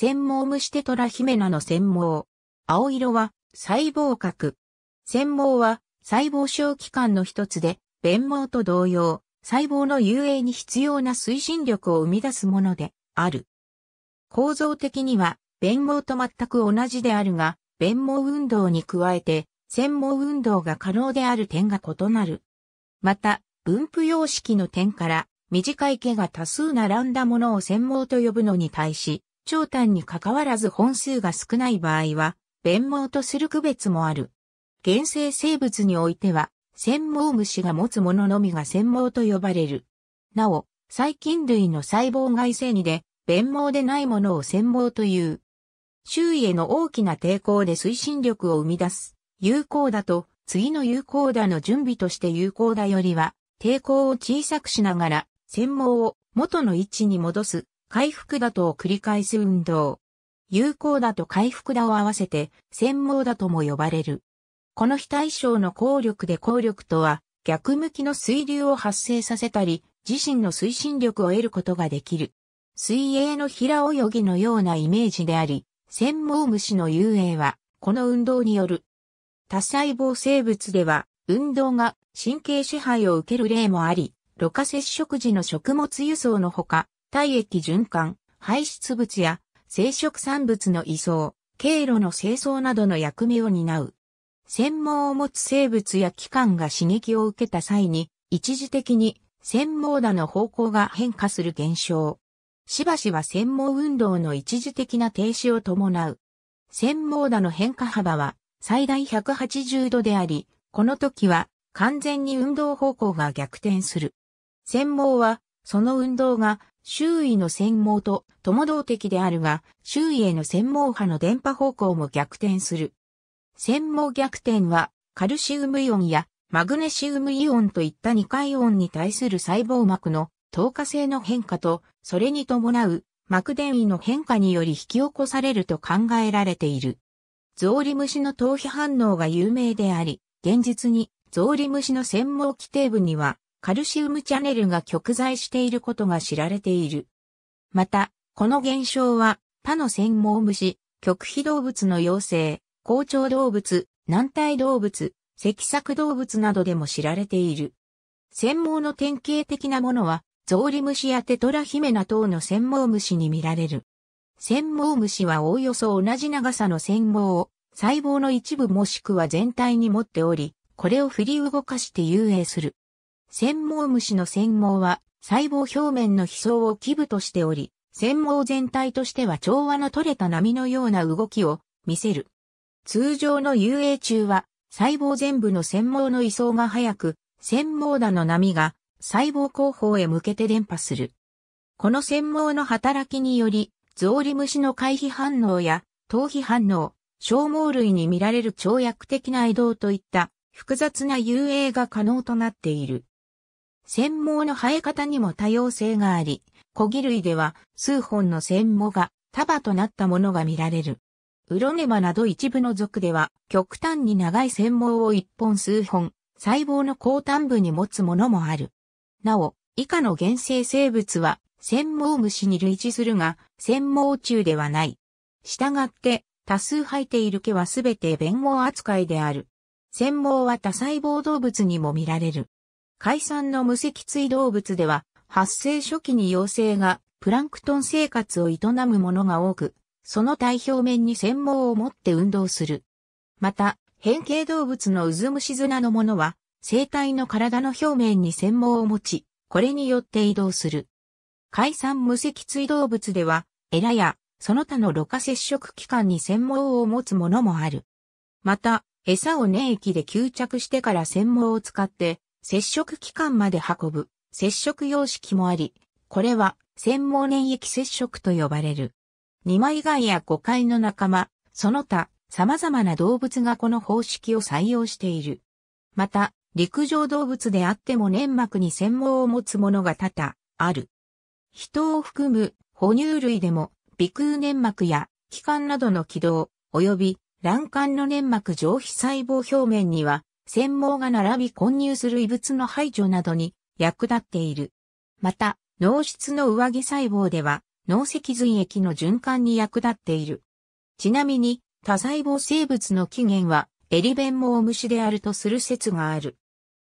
繊毛虫テトラヒメナの繊毛。青色は細胞核。繊毛は細胞小器官の一つで、弁毛と同様、細胞の遊泳に必要な推進力を生み出すものである。構造的には、弁毛と全く同じであるが、弁毛運動に加えて、繊毛運動が可能である点が異なる。また、分布様式の点から、短い毛が多数並んだものを繊毛と呼ぶのに対し、長短に関わらず本数が少ない場合は、弁毛とする区別もある。原生生物においては、繊毛虫が持つもののみが繊毛と呼ばれる。なお、細菌類の細胞外生にで、弁毛でないものを繊毛という。周囲への大きな抵抗で推進力を生み出す。有効だと、次の有効だの準備として有効だよりは、抵抗を小さくしながら、繊毛を元の位置に戻す回復だとを繰り返す運動。有効だと回復だを合わせて、専門だとも呼ばれる。この非対称の効力で効力とは、逆向きの水流を発生させたり、自身の推進力を得ることができる。水泳の平泳ぎのようなイメージであり、専門虫の遊泳は、この運動による。多細胞生物では、運動が神経支配を受ける例もあり、ろ過接触時の食物輸送のほか、体液循環、排出物や生殖産物の移送、経路の清掃などの役目を担う。専門を持つ生物や器官が刺激を受けた際に、一時的に専門打の方向が変化する現象。しばしば専門運動の一時的な停止を伴う。専門打の変化幅は最大180度であり、この時は完全に運動方向が逆転する。専門は、その運動が周囲の専門と共同的であるが、周囲への専門波の電波方向も逆転する。専門逆転は、カルシウムイオンやマグネシウムイオンといった二回音に対する細胞膜の透過性の変化と、それに伴う膜電位の変化により引き起こされると考えられている。ゾウリムシの頭皮反応が有名であり、現実にゾウリムシの専門規定部にはカルシウムチャネルが極在していることが知られている。また、この現象は、他の専門虫、極秘動物の妖精、好調動物、軟体動物、脊索動物などでも知られている。専門の典型的なものは、ゾウリムシやテトラヒメナ等の専門虫に見られる。専門虫はおおよそ同じ長さの専門を細胞の一部もしくは全体に持っており、これを振り動かして遊泳する。繊毛虫の繊毛は細胞表面の被層を基部としており、繊毛全体としては調和の取れた波のような動きを見せる。通常の遊泳中は細胞全部の繊毛の移送が早く、繊毛だの波が細胞後方へ向けて伝播する。この繊毛の働きにより、ゾウリムシの回避反応や逃避反応、消耗類に見られる跳躍的な移動といった複雑な遊泳が可能となっている。繊毛の生え方にも多様性があり、小木類では数本の繊毛が束となったものが見られる。ウロネマなど一部の属では極端に長い繊毛を一本数本、細胞の後端部に持つものもある。なお、以下の原生生物は繊毛虫に類似するが、繊毛虫ではない。したがって、多数生えている毛はすべて弁毛扱いである。繊毛は多細胞動物にも見られる。海産の無脊椎動物では、発生初期に幼生がプランクトン生活を営むものが多く、その体表面に繊毛を持って運動する。また、変形動物の渦虫綱のものは、生体の体の表面に繊毛を持ち、これによって移動する。海産無脊椎動物では、エラやその他の露過接触器官に繊毛を持つものもある。また、餌を粘液で吸着してから繊毛を使って接触器官まで運ぶ接触様式もあり、これは専門粘液接触と呼ばれる。二枚貝や五貝の仲間、その他様々な動物がこの方式を採用している。また、陸上動物であっても粘膜に繊毛を持つものが多々ある。人を含む哺乳類でも鼻腔粘膜や気管などの軌道、及び卵管の粘膜上皮細胞表面には繊毛が並び混入する異物の排除などに役立っている。また、脳質の上着細胞では、脳脊髄液の循環に役立っている。ちなみに、多細胞生物の起源は、エリベンモウムシであるとする説がある。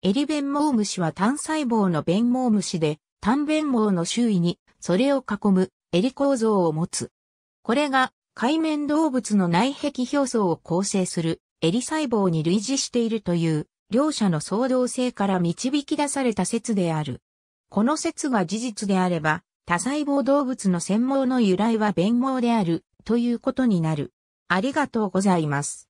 エリベンモウムシは単細胞の弁毛虫で、単弁毛の周囲に、それを囲む、エリ構造を持つ。これが、海面動物の内壁表層を構成するリ細胞に類似しているという、両者の創造性から導き出された説である。この説が事実であれば、多細胞動物の専門の由来は弁毛である、ということになる。ありがとうございます。